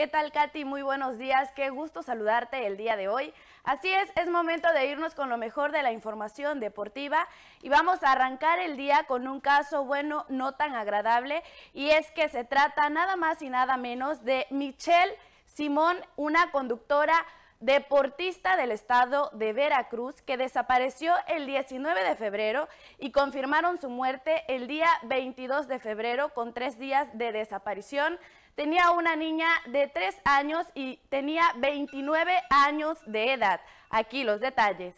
¿Qué tal, Katy? Muy buenos días. Qué gusto saludarte el día de hoy. Así es, es momento de irnos con lo mejor de la información deportiva y vamos a arrancar el día con un caso bueno, no tan agradable, y es que se trata nada más y nada menos de Michelle Simón, una conductora deportista del estado de Veracruz que desapareció el 19 de febrero y confirmaron su muerte el día 22 de febrero con tres días de desaparición. Tenía una niña de tres años y tenía 29 años de edad. Aquí los detalles.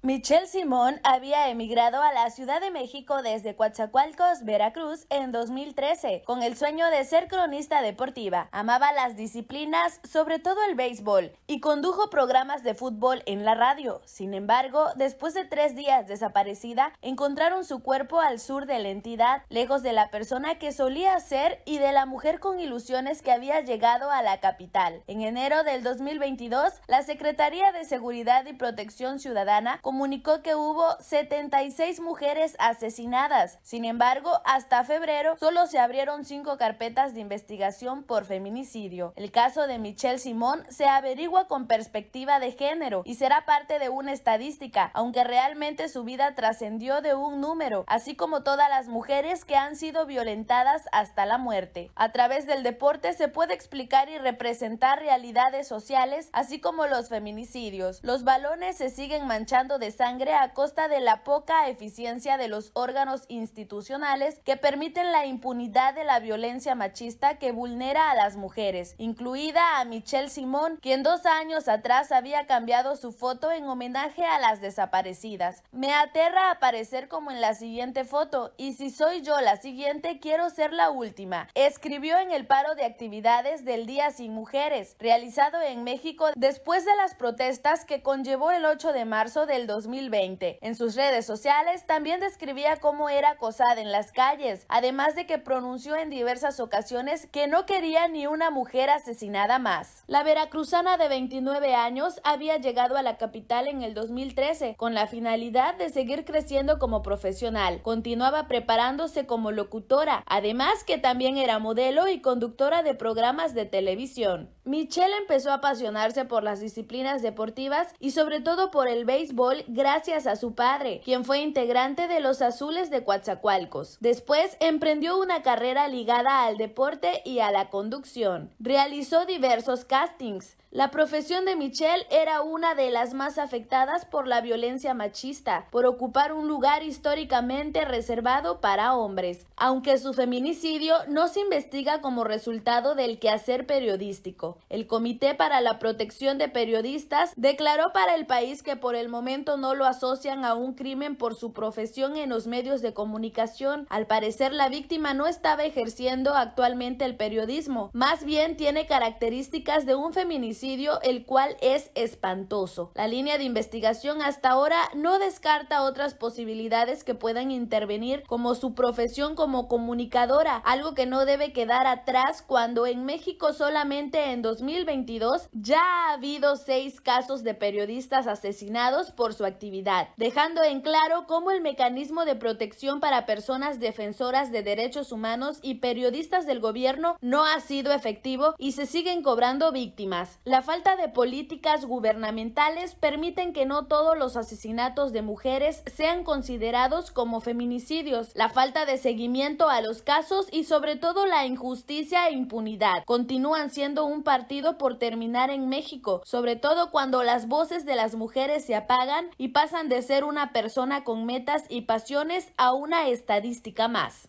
Michelle Simón había emigrado a la Ciudad de México desde Coatzacoalcos, Veracruz, en 2013, con el sueño de ser cronista deportiva. Amaba las disciplinas, sobre todo el béisbol, y condujo programas de fútbol en la radio. Sin embargo, después de tres días desaparecida, encontraron su cuerpo al sur de la entidad, lejos de la persona que solía ser y de la mujer con ilusiones que había llegado a la capital. En enero del 2022, la Secretaría de Seguridad y Protección Ciudadana comunicó que hubo 76 mujeres asesinadas. Sin embargo, hasta febrero solo se abrieron cinco carpetas de investigación por feminicidio. El caso de Michelle Simón se averigua con perspectiva de género y será parte de una estadística, aunque realmente su vida trascendió de un número, así como todas las mujeres que han sido violentadas hasta la muerte. A través del deporte se puede explicar y representar realidades sociales, así como los feminicidios. Los balones se siguen manchando de sangre a costa de la poca eficiencia de los órganos institucionales que permiten la impunidad de la violencia machista que vulnera a las mujeres, incluida a Michelle Simón, quien dos años atrás había cambiado su foto en homenaje a las desaparecidas. Me aterra aparecer como en la siguiente foto y si soy yo la siguiente quiero ser la última. Escribió en el paro de actividades del Día sin Mujeres, realizado en México después de las protestas que conllevó el 8 de marzo del 2020. En sus redes sociales también describía cómo era acosada en las calles, además de que pronunció en diversas ocasiones que no quería ni una mujer asesinada más. La veracruzana de 29 años había llegado a la capital en el 2013 con la finalidad de seguir creciendo como profesional. Continuaba preparándose como locutora, además que también era modelo y conductora de programas de televisión. Michelle empezó a apasionarse por las disciplinas deportivas y sobre todo por el béisbol gracias a su padre, quien fue integrante de los Azules de Coatzacoalcos. Después emprendió una carrera ligada al deporte y a la conducción. Realizó diversos castings. La profesión de Michelle era una de las más afectadas por la violencia machista, por ocupar un lugar históricamente reservado para hombres, aunque su feminicidio no se investiga como resultado del quehacer periodístico. El Comité para la Protección de Periodistas declaró para el país que por el momento no lo asocian a un crimen por su profesión en los medios de comunicación. Al parecer la víctima no estaba ejerciendo actualmente el periodismo, más bien tiene características de un feminicidio el cual es espantoso. La línea de investigación hasta ahora no descarta otras posibilidades que puedan intervenir como su profesión como comunicadora, algo que no debe quedar atrás cuando en México solamente en 2022 ya ha habido seis casos de periodistas asesinados por su actividad, dejando en claro cómo el mecanismo de protección para personas defensoras de derechos humanos y periodistas del gobierno no ha sido efectivo y se siguen cobrando víctimas. La falta de políticas gubernamentales permiten que no todos los asesinatos de mujeres sean considerados como feminicidios. La falta de seguimiento a los casos y sobre todo la injusticia e impunidad continúan siendo un partido por terminar en México, sobre todo cuando las voces de las mujeres se apagan y pasan de ser una persona con metas y pasiones a una estadística más.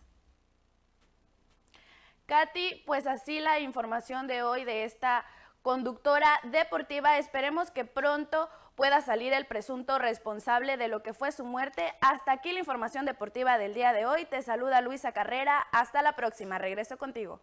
Katy, pues así la información de hoy de esta conductora deportiva. Esperemos que pronto pueda salir el presunto responsable de lo que fue su muerte. Hasta aquí la información deportiva del día de hoy. Te saluda Luisa Carrera. Hasta la próxima. Regreso contigo.